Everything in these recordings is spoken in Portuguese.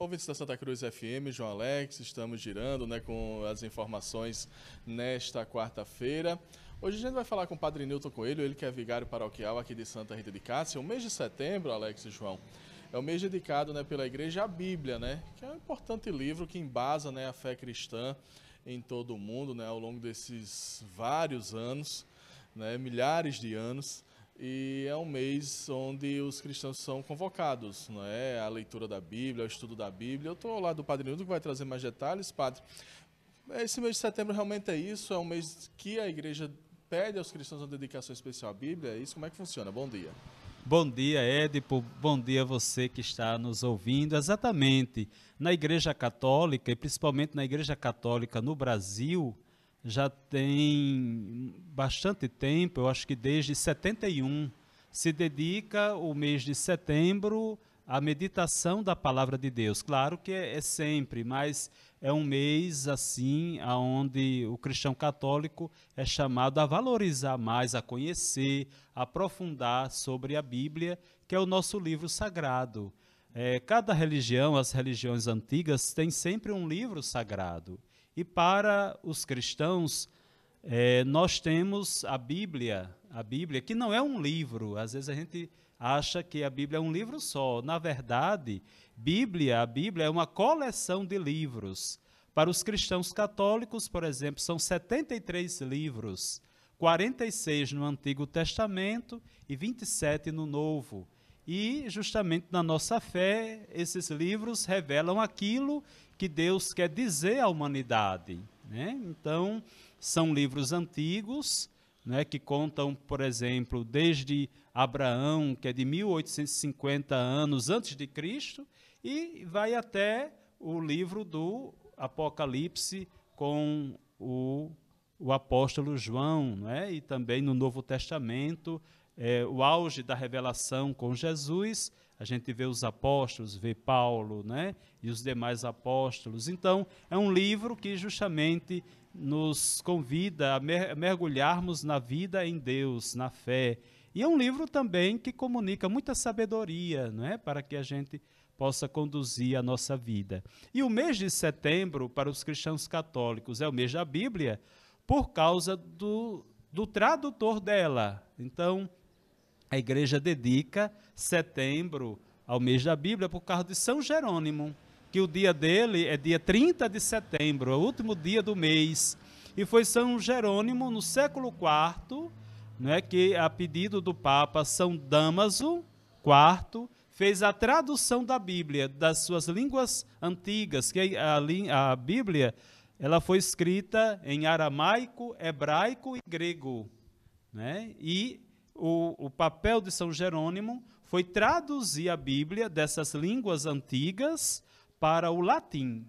Ouvintes da Santa Cruz FM, João Alex, estamos girando né, com as informações nesta quarta-feira. Hoje a gente vai falar com o Padre Newton Coelho, ele que é vigário paroquial aqui de Santa Rita de Cássia. O mês de setembro, Alex e João, é o mês dedicado né, pela Igreja à Bíblia, né, que é um importante livro que embasa né, a fé cristã em todo o mundo né, ao longo desses vários anos, né, milhares de anos e é um mês onde os cristãos são convocados, não é? A leitura da Bíblia, o estudo da Bíblia. Eu estou ao lado do Padre Nildo que vai trazer mais detalhes, Padre. Esse mês de setembro realmente é isso, é um mês que a igreja pede aos cristãos uma dedicação especial à Bíblia. É isso, como é que funciona? Bom dia. Bom dia, Édipo. Bom dia a você que está nos ouvindo. Exatamente. Na Igreja Católica, e principalmente na Igreja Católica no Brasil, já tem bastante tempo, eu acho que desde 71, se dedica o mês de setembro à meditação da palavra de Deus. Claro que é, é sempre, mas é um mês assim aonde o cristão católico é chamado a valorizar mais, a conhecer, a aprofundar sobre a Bíblia, que é o nosso livro sagrado. É, cada religião, as religiões antigas, tem sempre um livro sagrado. E para os cristãos, é, nós temos a Bíblia, a Bíblia que não é um livro. Às vezes a gente acha que a Bíblia é um livro só. Na verdade, Bíblia, a Bíblia é uma coleção de livros. Para os cristãos católicos, por exemplo, são 73 livros, 46 no Antigo Testamento e 27 no Novo. E justamente na nossa fé, esses livros revelam aquilo que Deus quer dizer à humanidade. Né? Então, são livros antigos, né, que contam, por exemplo, desde Abraão, que é de 1850 anos antes de Cristo, e vai até o livro do Apocalipse com o o apóstolo João, né? e também no Novo Testamento, é, o auge da revelação com Jesus, a gente vê os apóstolos, vê Paulo né? e os demais apóstolos. Então, é um livro que justamente nos convida a mergulharmos na vida em Deus, na fé. E é um livro também que comunica muita sabedoria né? para que a gente possa conduzir a nossa vida. E o mês de setembro, para os cristãos católicos, é o mês da Bíblia por causa do, do tradutor dela. Então, a igreja dedica setembro ao mês da Bíblia por causa de São Jerônimo, que o dia dele é dia 30 de setembro, é o último dia do mês. E foi São Jerônimo, no século IV, né, que, a pedido do Papa São Damaso IV, fez a tradução da Bíblia, das suas línguas antigas, que a, a, a Bíblia ela foi escrita em aramaico, hebraico e grego. Né? E o, o papel de São Jerônimo foi traduzir a Bíblia dessas línguas antigas para o latim.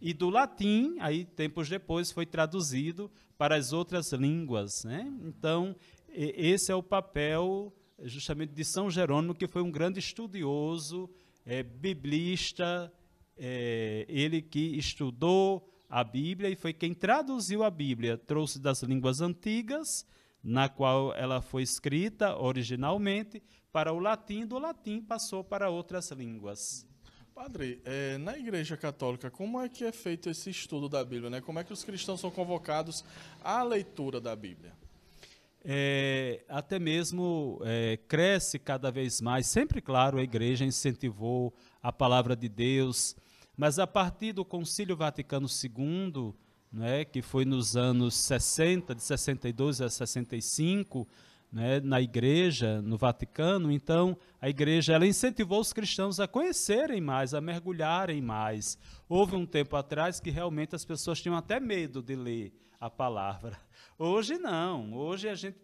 E do latim, aí tempos depois, foi traduzido para as outras línguas. Né? Então, esse é o papel justamente de São Jerônimo, que foi um grande estudioso, é, biblista, é, ele que estudou a Bíblia e foi quem traduziu a Bíblia, trouxe das línguas antigas, na qual ela foi escrita originalmente, para o latim, do latim passou para outras línguas. Padre, é, na Igreja Católica, como é que é feito esse estudo da Bíblia? Né? Como é que os cristãos são convocados à leitura da Bíblia? É, até mesmo é, cresce cada vez mais. Sempre, claro, a igreja incentivou a palavra de Deus, mas a partir do Concílio Vaticano II, né, que foi nos anos 60, de 62 a 65, né, na igreja, no Vaticano, então a igreja ela incentivou os cristãos a conhecerem mais, a mergulharem mais. Houve um tempo atrás que realmente as pessoas tinham até medo de ler a palavra. Hoje não, hoje a gente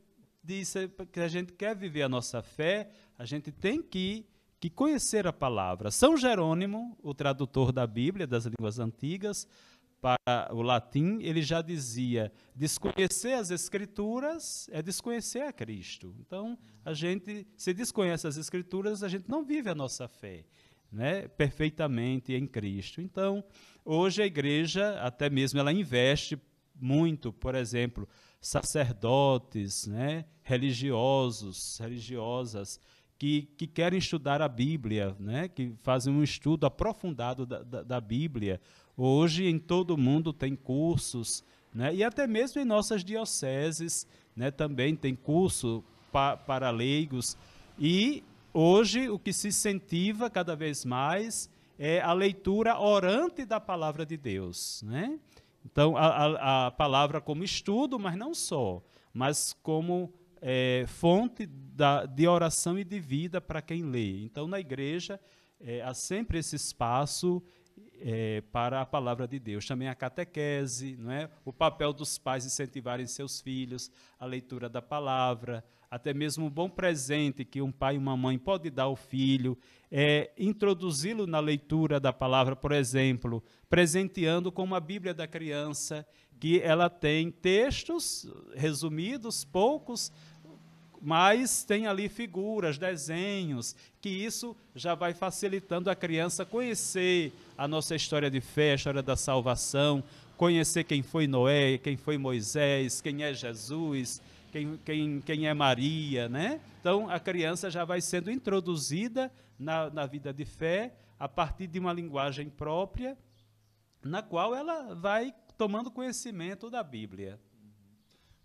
disse que a gente quer viver a nossa fé, a gente tem que que conhecer a palavra. São Jerônimo, o tradutor da Bíblia, das línguas antigas, para o latim, ele já dizia: desconhecer as Escrituras é desconhecer a Cristo. Então, a gente, se desconhece as Escrituras, a gente não vive a nossa fé né, perfeitamente em Cristo. Então, hoje a igreja, até mesmo, ela investe muito, por exemplo, sacerdotes, né, religiosos, religiosas, que, que querem estudar a Bíblia, né? que fazem um estudo aprofundado da, da, da Bíblia. Hoje, em todo o mundo, tem cursos, né? e até mesmo em nossas dioceses né? também tem curso pa, para leigos. E hoje, o que se incentiva cada vez mais é a leitura orante da palavra de Deus. Né? Então, a, a, a palavra como estudo, mas não só, mas como é, fonte da, de oração e de vida para quem lê. Então, na igreja, é, há sempre esse espaço é, para a palavra de Deus. Também a catequese, não é? o papel dos pais incentivarem seus filhos, a leitura da palavra, até mesmo um bom presente que um pai e uma mãe pode dar ao filho, é introduzi-lo na leitura da palavra, por exemplo, presenteando com uma Bíblia da criança, que ela tem textos resumidos, poucos, mas tem ali figuras, desenhos, que isso já vai facilitando a criança conhecer a nossa história de fé, a história da salvação, conhecer quem foi Noé, quem foi Moisés, quem é Jesus, quem, quem, quem é Maria, né? Então a criança já vai sendo introduzida na, na vida de fé a partir de uma linguagem própria, na qual ela vai tomando conhecimento da Bíblia.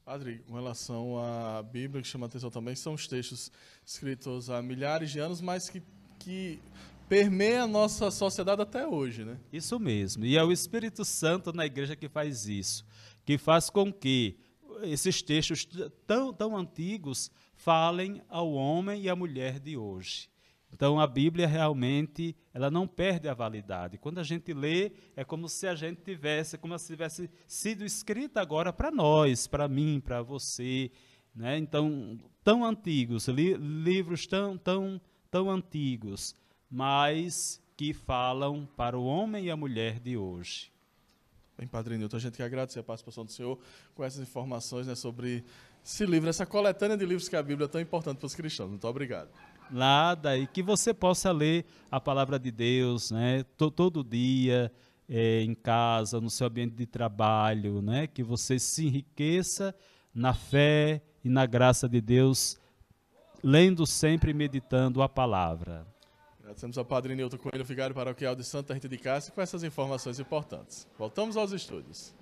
Padre, com relação à Bíblia, que chama atenção também, são os textos escritos há milhares de anos, mas que, que permeia a nossa sociedade até hoje, né? Isso mesmo. E é o Espírito Santo na igreja que faz isso, que faz com que esses textos tão, tão antigos falem ao homem e à mulher de hoje. Então a Bíblia realmente ela não perde a validade. Quando a gente lê, é como se a gente tivesse, como se tivesse sido escrita agora para nós, para mim, para você, né? Então tão antigos, li, livros tão tão tão antigos, mas que falam para o homem e a mulher de hoje. Em Padre Nilton, a gente quer agradecer a participação do senhor com essas informações né, sobre esse livro, essa coletânea de livros que a Bíblia é tão importante para os cristãos. Muito obrigado. Nada, e que você possa ler a palavra de Deus né, todo dia, é, em casa, no seu ambiente de trabalho, né, que você se enriqueça na fé e na graça de Deus, lendo sempre e meditando a palavra. Agradecemos ao Padre Nilton Coelho, vigário paroquial de Santa Rita de Cássia, com essas informações importantes. Voltamos aos estúdios.